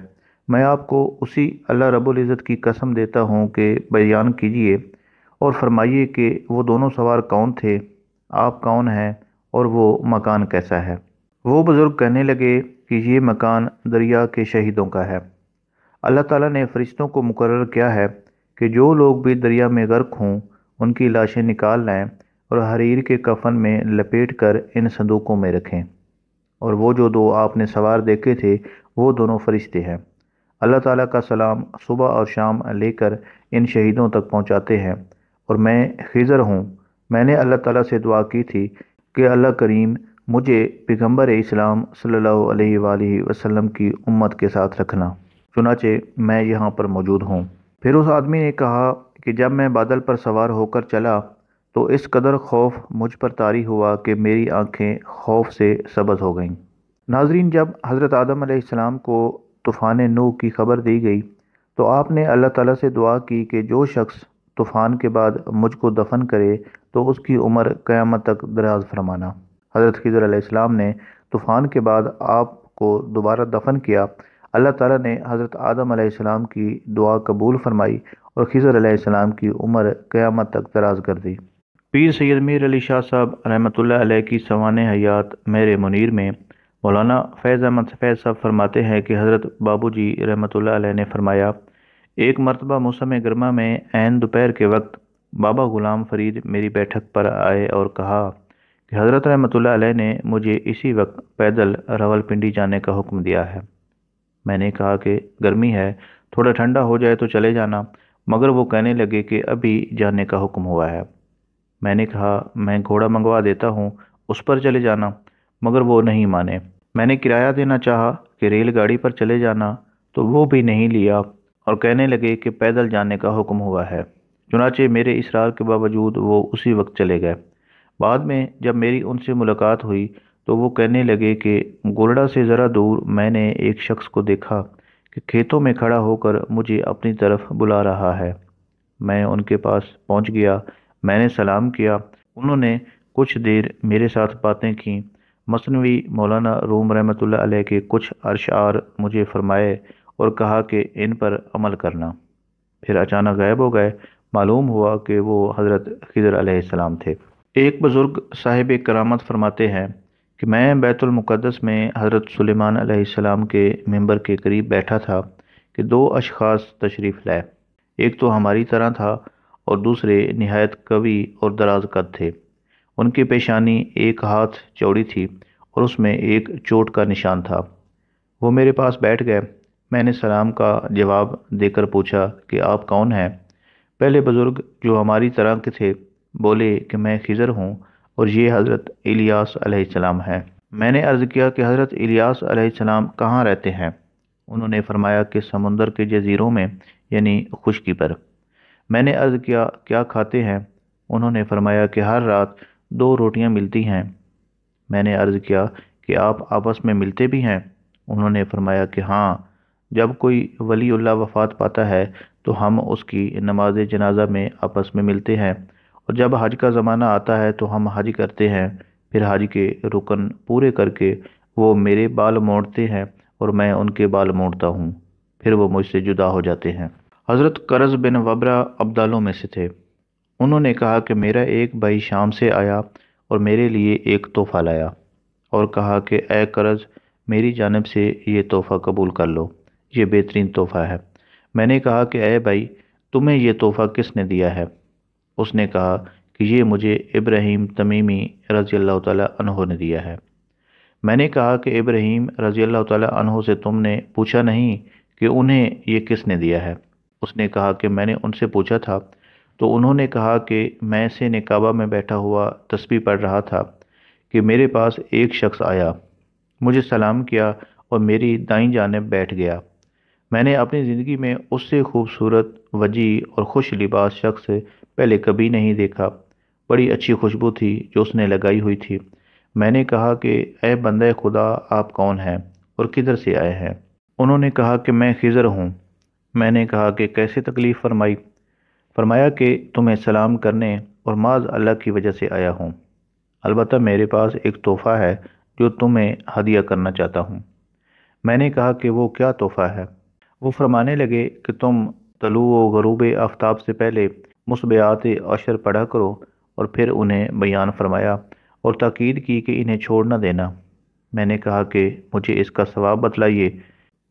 A: मैं आपको उसी अल्लाह रब्बुल इज़्ज़त की कसम देता हूँ कि बयान कीजिए और फरमाइए कि वो दोनों सवार कौन थे आप कौन हैं और वो मकान कैसा है वो बुज़ुर्ग कहने लगे कि ये मकान दरिया के शहीदों का है अल्लाह ताला ने फ़रिश्तों को मुकर किया है कि जो लोग भी दरिया में गर्क हों उनकी लाशें निकाल लाएँ और हरीर के कफन में लपेट कर इन संदूकों में रखें और वो जो दो आपने सवार देखे थे वो दोनों फरिश्ते हैं अल्लाह ताला का सलाम सुबह और शाम लेकर इन शहीदों तक पहुंचाते हैं और मैं खिजर हूँ मैंने अल्लाह ताला से दुआ की थी कि अल्लाह करीम मुझे पैगम्बर इस्लाम सल्ला अलैहि की उम्मत के साथ रखना चुनाचे मैं यहाँ पर मौजूद हूँ फिर उस आदमी ने कहा कि जब मैं बादल पर सवार होकर चला तो इस कदर खौफ मुझ पर तारी हुआ कि मेरी आंखें खौफ से सबज हो गईं नाजरीन जब हज़रत आदम आसमाम को तूफ़ान नू की खबर दी गई तो आपने अल्लाह ताला से दुआ की कि जो शख्स तूफ़ान के बाद मुझको दफन करे तो उसकी उम्र क़्यामत तक दराज फरमाना हज़रत खजर आसमाम ने तूफ़ान के बाद आपको दोबारा दफन किया अल्लाह ताला ने हज़रत आदम आसमाम की दुआ कबूल फरमाई और खिजर आसमाम की उम्र क़्यामत तक दराज कर दी पीर सैद मीर अली शाह साहब रहमत की सवान हयात मेरे मुनीर में मौलाना फैज़ अहमद सफ़ैद साहब फरमाते हैं कि हज़रत बाबू जी रहमत ने फरमाया एक मरतबा मौसम गर्मा में एन दोपहर के वक्त बाबा ग़ुलाम फरीद मेरी बैठक पर आए और कहा कि हज़रत रहमत ने मुझे इसी वक्त पैदल रावलपिंडी जाने का हुक्म दिया है मैंने कहा कि गर्मी है थोड़ा ठंडा हो जाए तो चले जाना मगर वो कहने लगे कि अभी जाने का हुक्म हुआ है मैंने कहा मैं घोड़ा मंगवा देता हूँ उस पर चले जाना मगर वो नहीं माने मैंने किराया देना चाहा कि रेलगाड़ी पर चले जाना तो वो भी नहीं लिया और कहने लगे कि पैदल जाने का हुक्म हुआ है चुनाचे मेरे इसरार के बावजूद वो उसी वक्त चले गए बाद में जब मेरी उनसे मुलाकात हुई तो वो कहने लगे कि गोलड़ा से ज़रा दूर मैंने एक शख्स को देखा कि खेतों में खड़ा होकर मुझे अपनी तरफ बुला रहा है मैं उनके पास पहुंच गया मैंने सलाम किया उन्होंने कुछ देर मेरे साथ बातें की मसनवी मौलाना रूम रहमत के कुछ अरशार मुझे फरमाए और कहा कि इन पर अमल करना फिर अचानक गायब हो गए मालूम हुआ कि वो हज़रत खिजर आसमाम थे एक बुज़ुर्ग साहिब करामत फरमाते हैं कि मैं बैतुलमक़दस में हज़रत सुलेमान सलाम के मंबर के करीब बैठा था कि दो अशास तशरीफ़ लाए एक तो हमारी तरह था और दूसरे नहायत कवि और दराज कद थे उनकी पेशानी एक हाथ चौड़ी थी और उसमें एक चोट का निशान था वो मेरे पास बैठ गए मैंने सलाम का जवाब देकर पूछा कि आप कौन हैं पहले बुज़ुर्ग जो हमारी तरह के थे बोले कि मैं खिजर हूँ और ये हज़रत इलियास अलैहिस्सलाम हैं मैंने अर्ज़ किया कि हज़रत इलियास अलैहिस्सलाम कहाँ रहते हैं उन्होंने फरमाया कि समुंदर के जजीरों में यानी खुशकी पर मैंने अर्ज़ किया क्या खाते हैं उन्होंने फरमाया कि हर रात दो रोटियां मिलती हैं मैंने अर्ज़ किया कि आप आपस में मिलते भी हैं उन्होंने फरमाया कि हाँ जब कोई वली वफ़ात पाता है तो हम उसकी नमाज जनाजा में आपस में मिलते हैं और जब हज का ज़माना आता है तो हम हज करते हैं फिर हज के रुकन पूरे करके वो मेरे बाल मोड़ते हैं और मैं उनके बाल मोड़ता हूँ फिर वो मुझसे जुदा हो जाते हैं हज़रत करज़ बिन वबरा अब्दालों में से थे उन्होंने कहा कि मेरा एक भाई शाम से आया और मेरे लिए एक तोहफ़ा लाया और कहा कि ए करज़ मेरी जानब से ये तोहफ़ा कबूल कर लो ये बेहतरीन तोहफ़ा है मैंने कहा कि ए भाई तुम्हें यह तोहफ़ा किसने दिया है उसने कहा कि ये मुझे इब्राहिम तमीमी रज़ी अल्लाह तह ने दिया है मैंने कहा कि इब्राहिम रज़ी अल्लाह तह से तुमने पूछा नहीं कि उन्हें ये किसने दिया है उसने कहा कि मैंने उनसे पूछा था तो उन्होंने कहा कि मैं से निकाबा में बैठा हुआ तस्वीर पढ़ रहा था कि मेरे पास एक शख्स आया मुझे सलाम किया और मेरी दाई जानब बैठ गया मैंने अपनी ज़िंदगी में उससे खूबसूरत वजी और खुश लिबास शख्स पहले कभी नहीं देखा बड़ी अच्छी खुशबू थी जो उसने लगाई हुई थी मैंने कहा कि ए बंदे खुदा आप कौन हैं और किधर से आए हैं उन्होंने कहा कि मैं खिजर हूँ मैंने कहा कि कैसे तकलीफ़ फरमाई फरमाया कि तुम्हें सलाम करने और माज अल्लाह की वजह से आया हूँ अलबत् मेरे पास एक तोहफ़ा है जो तुम्हें हदिया करना चाहता हूँ मैंने कहा कि वो क्या तोहफ़ा है वो फरमाने लगे कि तुम तलु व गरूब आफ्ताब से पहले मुसबियात अशर पढ़ा करो और फिर उन्हें बयान फरमाया और ताक़ीद की कि इन्हें छोड़ ना देना मैंने कहा कि मुझे इसका सवाब बतलाइए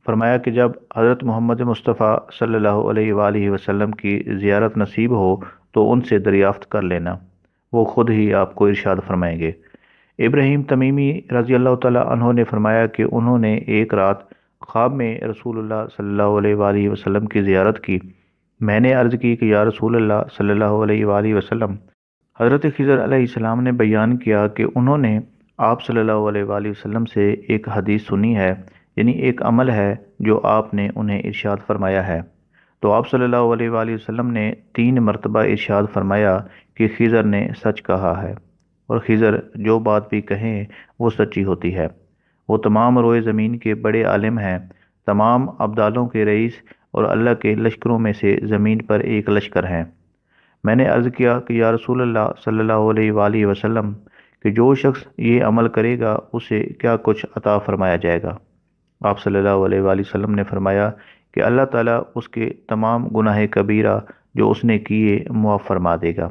A: फरमाया कि जब हज़रत मोहम्मद मुस्तफ़ा सल्लल्लाहु अलैहि वसल्लम की ज़ियारत नसीब हो तो उनसे दरियाफ्त कर लेना वो ख़ुद ही आपको इरशाद फरमाएंगे इब्राहिम तमीमी रज़ी अल्लाह तहों ने फरमाया कि उन्होंने एक रात ख्वाब में रसूलुल्लाह सल्लल्लाहु अलैहि वसल्लम की ज़ियारत की मैंने अर्ज़ की कि या रसूल सल्ला वसम हज़रत खज़र सलाम ने बयान किया कि उन्होंने आप सल्ला वसल्लम से एक हदीस सुनी है यानी एक अमल है जो आपने उन्हें इरशाद फरमाया है तो आप सल्ला वसल्लम ने तीन मरतबा इरशाद फरमाया कि खज़र ने सच कहा है और खज़र जो बात भी कहें वो सच्ची होती है वो तमाम रोए ज़मीन के बड़े आलम हैं तमाम अबदालों के रईस और अल्लाह के लश्करों में से ज़मीन पर एक लश्कर हैं मैंने अर्ज़ किया कि या रसूल अल्लाह सल्लल्लाहु अलैहि वसल्लम कि जो शख्स ये अमल करेगा उसे क्या कुछ अता फ़रमाया जाएगा आप सल्लल्लाहु अलैहि वसल्लम ने फरमाया कि अल्लाह ताला उसके तमाम गुनाह कबीरा जो उसने किए मुआफ़ फरमा देगा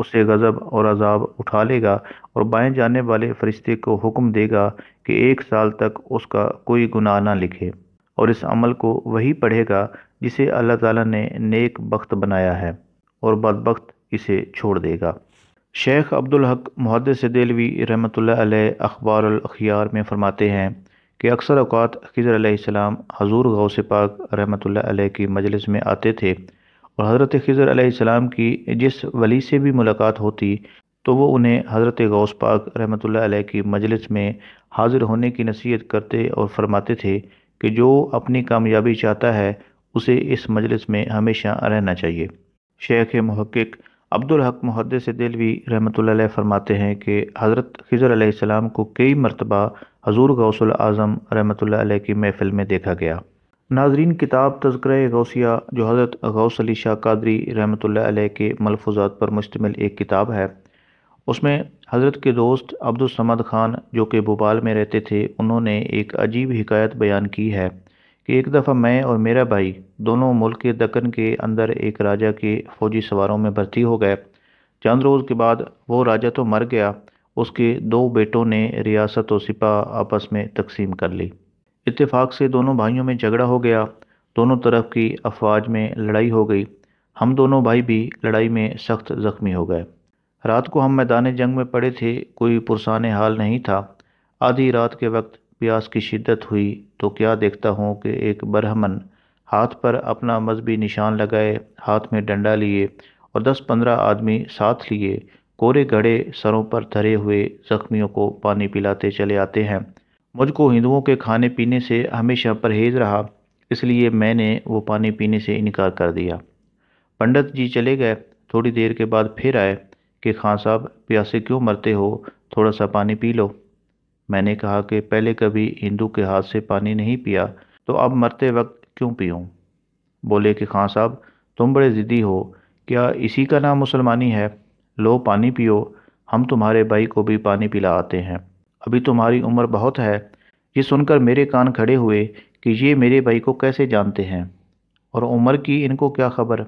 A: उससे गज़ब और अजाब उठा लेगा और बाएँ जाने वाले फरिश्ते को हुक्म देगा कि एक साल तक उसका कोई गुनाह ना लिखे और इस अमल को वही पढ़ेगा जिसे अल्लाह ताला ने नेक वक्त बनाया है और बदबख्त इसे छोड़ देगा शेख अब्दुल हक मुहदस दिलवी रहमत अखबार अखियार में फ़रमाते हैं कि अक्सर अवात खज़र आसमाम हजूर गौस पाक रहमत की मजलिस में आते थे और हज़रत खज़र आसमाम की जिस वली से भी मुलाकात होती तो वो उन्हें हज़रत गौस पाक रहमत की मजलिस में हाज़िर होने की नसीहत करते और फरमाते थे कि जो अपनी कामयाबी चाहता है उसे इस मजलिस में हमेशा रहना चाहिए शेख महक्क़ अब्दुल हक मुहदस दिलवी रहमत फरमाते हैं कि हज़रत खजर आसमाम को कई मरतबा हजूर गौसल आज़म रहमत की महफ़िल में देखा गया नाजरीन किताब तस्कर गौसिया जो हज़रत गौस अली शाह कादरी रहमत के मलफूजात पर मुश्तमिल एक किताब है उसमें हज़रत के दोस्त अब्दुलसमद ख़ान जो कि भोपाल में रहते थे उन्होंने एक अजीब हिकायत बयान की है कि एक दफ़ा मैं और मेरा भाई दोनों मुल्क के दक्कन के अंदर एक राजा के फ़ौजी सवारों में भर्ती हो गए चंद रोज़ के बाद वो राजा तो मर गया उसके दो बेटों ने रियासत और सिपा आपस में तकसीम कर ली इतफाक़ से दोनों भाइयों में झगड़ा हो गया दोनों तरफ की अफवाज में लड़ाई हो गई हम दोनों भाई भी लड़ाई में सख्त ज़ख्मी हो गए रात को हम मैदान जंग में पड़े थे कोई पुरसान हाल नहीं था आधी रात के वक्त प्यास की शिद्दत हुई तो क्या देखता हूँ कि एक बरहमन हाथ पर अपना मजहबी निशान लगाए हाथ में डंडा लिए और दस पंद्रह आदमी साथ लिए कोरे घड़े सरों पर धरे हुए ज़ख्मियों को पानी पिलाते चले आते हैं मुझको हिंदुओं के खाने पीने से हमेशा परहेज रहा इसलिए मैंने वो पानी पीने से इनकार कर दिया पंडित जी चले गए थोड़ी देर के बाद फिर आए कि खां साहब प्यासे क्यों मरते हो थोड़ा सा पानी पी लो मैंने कहा कि पहले कभी हिंदू के हाथ से पानी नहीं पिया तो अब मरते वक्त क्यों पीऊँ बोले कि खां साहब तुम बड़े ज़िद्दी हो क्या इसी का नाम मुसलमानी है लो पानी पियो हम तुम्हारे भाई को भी पानी पिला आते हैं अभी तुम्हारी उम्र बहुत है ये सुनकर मेरे कान खड़े हुए कि ये मेरे भाई को कैसे जानते हैं और उम्र की इनको क्या खबर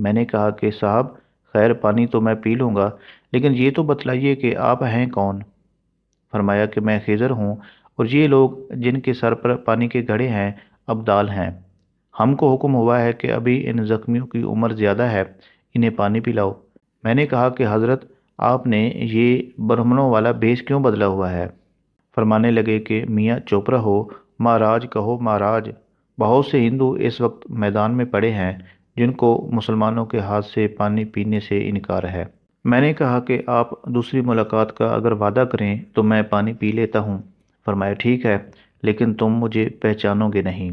A: मैंने कहा कि साहब खैर पानी तो मैं पी लूँगा लेकिन ये तो बतलाइए कि आप हैं कौन फरमाया कि मैं खेजर हूँ और ये लोग जिनके सर पर पानी के घड़े हैं दाल हैं हमको हुक्म हुआ है कि अभी इन ज़ख्मियों की उम्र ज़्यादा है इन्हें पानी पिलाओ मैंने कहा कि हज़रत आपने ये ब्राह्मणों वाला भेष क्यों बदला हुआ है फरमाने लगे कि मियाँ चोपड़ा हो महाराज कहो महाराज बहुत से हिंदू इस वक्त मैदान में पड़े हैं जिनको मुसलमानों के हाथ से पानी पीने से इनकार है मैंने कहा कि आप दूसरी मुलाकात का अगर वादा करें तो मैं पानी पी लेता हूँ फरमाया ठीक है लेकिन तुम मुझे पहचानोगे नहीं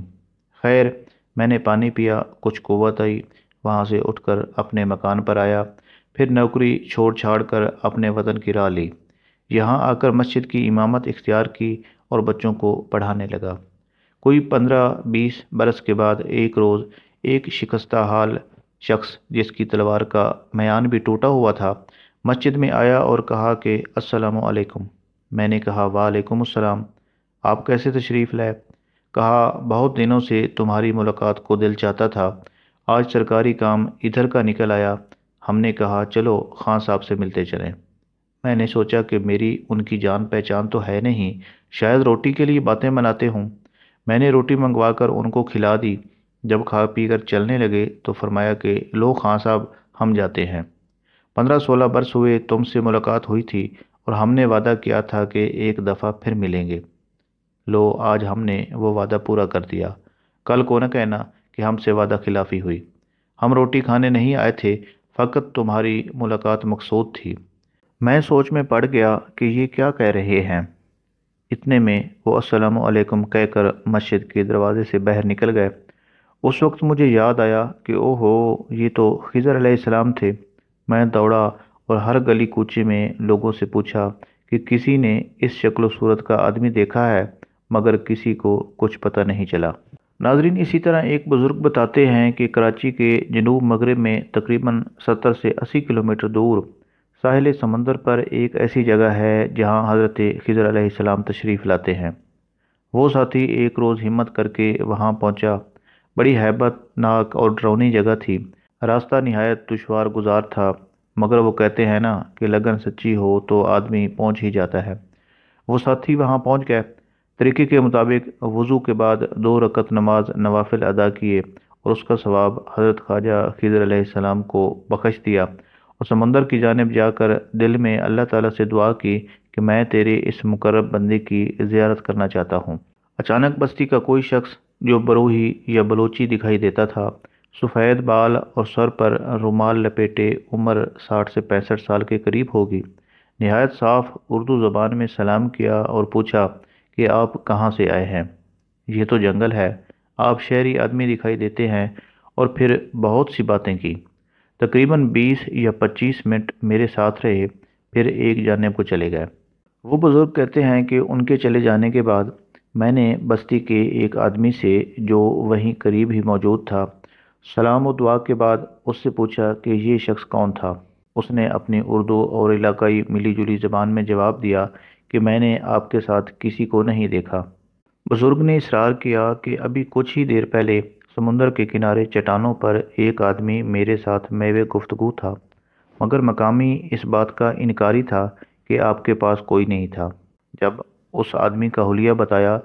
A: खैर मैंने पानी पिया कुछ कुत आई वहाँ से उठकर अपने मकान पर आया फिर नौकरी छोड़ छाड़ कर अपने वतन की राह ली यहाँ आकर मस्जिद की इमामत इख्तियार की और बच्चों को पढ़ाने लगा कोई पंद्रह बीस बरस के बाद एक रोज़ एक शिकस्ता हाल शख्स जिसकी तलवार का मयान भी टूटा हुआ था मस्जिद में आया और कहा कि असलकुम मैंने कहा वालेकुम अस्सलाम आप कैसे तशरीफ़ लाए कहा बहुत दिनों से तुम्हारी मुलाकात को दिल चाहता था आज सरकारी काम इधर का निकल आया हमने कहा चलो खान साहब से मिलते चलें मैंने सोचा कि मेरी उनकी जान पहचान तो है नहीं शायद रोटी के लिए बातें मनाते हूँ मैंने रोटी मंगवा कर उनको खिला दी जब खा पी कर चलने लगे तो फरमाया कि लो खां साहब हम जाते हैं पंद्रह सोलह बरस हुए तुमसे मुलाकात हुई थी और हमने वादा किया था कि एक दफ़ा फिर मिलेंगे लो आज हमने वो वादा पूरा कर दिया कल को न कहना कि हमसे वादा खिलाफ़ी हुई हम रोटी खाने नहीं आए थे फ़कत तुम्हारी मुलाकात मकसूद थी मैं सोच में पड़ गया कि ये क्या कह रहे हैं इतने में वो असलकम कहकर मस्जिद के दरवाज़े से बाहर निकल गए उस वक्त मुझे याद आया कि ओहो ये तो खिज़र सलाम थे मैं दौड़ा और हर गली कूचे में लोगों से पूछा कि किसी ने इस शक्ल सूरत का आदमी देखा है मगर किसी को कुछ पता नहीं चला नाजरीन इसी तरह एक बुज़ुर्ग बताते हैं कि कराची के जनूब मगरब में तकरीबन 70 से 80 किलोमीटर दूर साहिल समंदर पर एक ऐसी जगह है जहां हज़रत खिजर सलाम तशरीफ़ लाते हैं वो साथी एक रोज़ हिम्मत करके वहां पहुंचा बड़ी हैबतनाक और डरावनी जगह थी रास्ता नहायत दुशवार गुजार था मगर वो कहते हैं ना कि लगन सच्ची हो तो आदमी पहुंच ही जाता है वो साथी वहां पहुंच गए तरीके के मुताबिक वज़ू के बाद दो रकत नमाज नवाफिल अदा किए और उसका सवाब हज़रत ख्वाजा खीजर आसमाम को बख्श दिया और समंदर की जानब जाकर दिल में अल्लाह ताला से दुआ की कि मैं तेरे इस मुकरब बंदे की ज़्यारत करना चाहता हूँ अचानक बस्ती का कोई शख्स जो बरूही या बलोची दिखाई देता था सफ़ेद बाल और सर पर रुमाल लपेटे उम्र साठ से पैंसठ साल के करीब होगी नहायत साफ उर्दू ज़बान में सलाम किया और पूछा कि आप कहाँ से आए हैं ये तो जंगल है आप शहरी आदमी दिखाई देते हैं और फिर बहुत सी बातें की तकरीबन 20 या 25 मिनट मेरे साथ रहे फिर एक जानेब को चले गए वो बुज़ुर्ग कहते हैं कि उनके चले जाने के बाद मैंने बस्ती के एक आदमी से जो वहीं करीब ही मौजूद था सलाम और दुआ के बाद उससे पूछा कि ये शख्स कौन था उसने अपनी उर्दू और इलाकाई मिली जुली ज़बान में जवाब दिया कि मैंने आपके साथ किसी को नहीं देखा बुज़ुर्ग ने इसरार किया कि अभी कुछ ही देर पहले समुंदर के किनारे चट्टानों पर एक आदमी मेरे साथ मेवे गुफ्तगु था मगर मकामी इस बात का इनकारी था कि आपके पास कोई नहीं था जब उस आदमी का हलिया बताया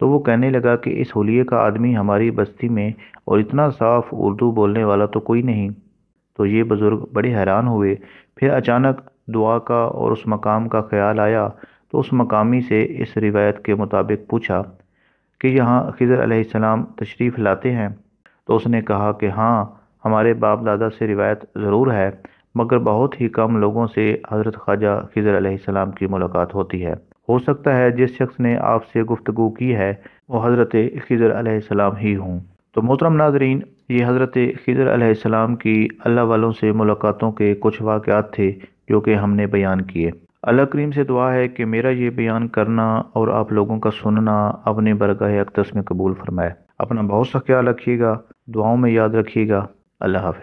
A: तो वो कहने लगा कि इस हुलिये का आदमी हमारी बस्ती में और इतना साफ उर्दू बोलने वाला तो कोई नहीं तो ये बुज़ुर्ग बड़े हैरान हुए फिर अचानक दुआ का और उस मकाम का ख्याल आया तो उस मकामी से इस रिवायत के मुताबिक पूछा कि यहाँ खिजर अलैहिस्सलाम तशरीफ़ लाते हैं तो उसने कहा कि हाँ हमारे बाप दादा से रिवायत ज़रूर है मगर बहुत ही कम लोगों से हज़रत ख्वाजा खिजर अलैहिस्सलाम की मुलाकात होती है हो सकता है जिस शख्स ने आपसे गुफ्तु की है वो हज़रत खिजर आलाम ही हूँ तो मोहतरम नाजरीन ये हज़रत खिजर सलाम की अल्लाह वालों से मुलाकातों के कुछ वाक़ात थे जो कि हमने बयान किए अल्लाह करीम से दुआ है कि मेरा ये बयान करना और आप लोगों का सुनना अपने बरगाह अकदस में कबूल फरमाए अपना बहुत सा ख्याल रखिएगा दुआओं में याद रखिएगा अल्लाह हाफ